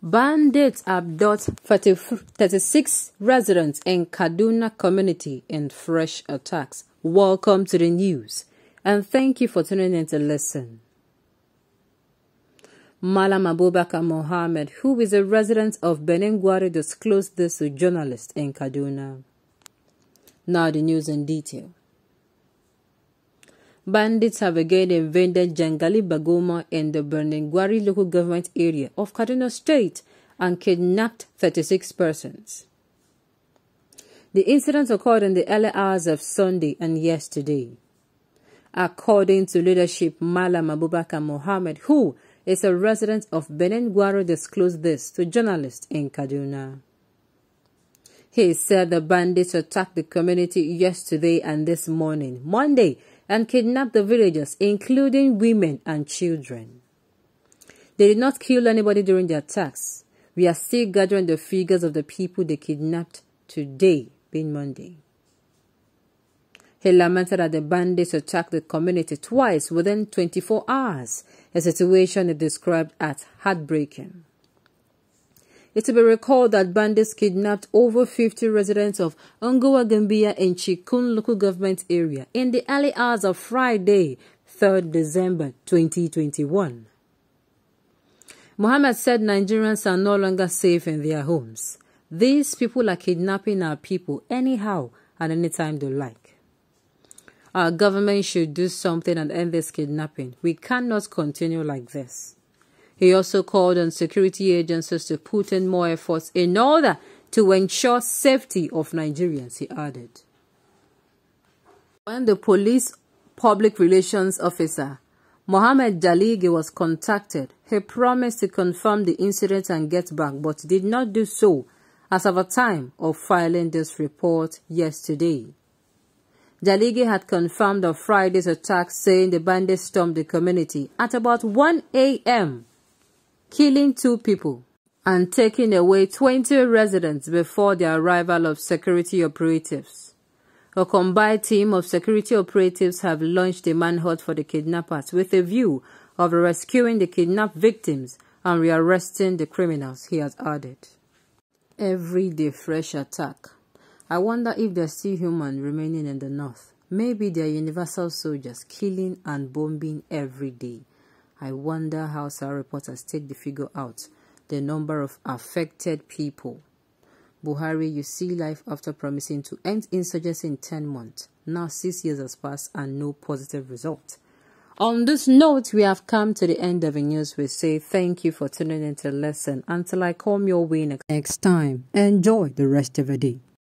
Bandits abduct 36 residents in Kaduna community in fresh attacks. Welcome to the news and thank you for tuning in to listen. Malam Abubakar Mohammed, who is a resident of Benengwari, disclosed this to journalists in Kaduna. Now the news in detail. Bandits have again invaded Jangali Bagoma in the Berningwari local government area of Kaduna State and kidnapped 36 persons. The incident occurred in the early hours of Sunday and yesterday. According to leadership, Mala Mabubaka Mohammed, who is a resident of Benin Gwari, disclosed this to journalists in Kaduna. He said the bandits attacked the community yesterday and this morning, Monday, and kidnapped the villagers, including women and children. They did not kill anybody during the attacks. We are still gathering the figures of the people they kidnapped today, being Monday. He lamented that the bandits attacked the community twice within 24 hours, a situation he described as heartbreaking. It will be recalled that bandits kidnapped over 50 residents of Ongoa Gambia and Chikun local government area in the early hours of Friday, 3rd December 2021. Mohammed said Nigerians are no longer safe in their homes. These people are kidnapping our people anyhow and anytime they like. Our government should do something and end this kidnapping. We cannot continue like this. He also called on security agencies to put in more efforts in order to ensure safety of Nigerians, he added. When the police public relations officer, Mohamed Daligi, was contacted, he promised to confirm the incident and get back, but did not do so as of a time of filing this report yesterday. Daligi had confirmed on Friday's attack, saying the bandits stormed the community at about 1 a.m killing two people and taking away 20 residents before the arrival of security operatives. A combined team of security operatives have launched a manhunt for the kidnappers with a view of rescuing the kidnapped victims and rearresting the criminals, he has added. Every day fresh attack. I wonder if there's still human remaining in the north. Maybe they're universal soldiers killing and bombing every day. I wonder how SAR reporters take the figure out, the number of affected people. Buhari, you see life after promising to end insurgency in 10 months. Now six years has passed and no positive result. On this note, we have come to the end of the news. We say thank you for tuning into the lesson. Until I come your way next time, enjoy the rest of the day.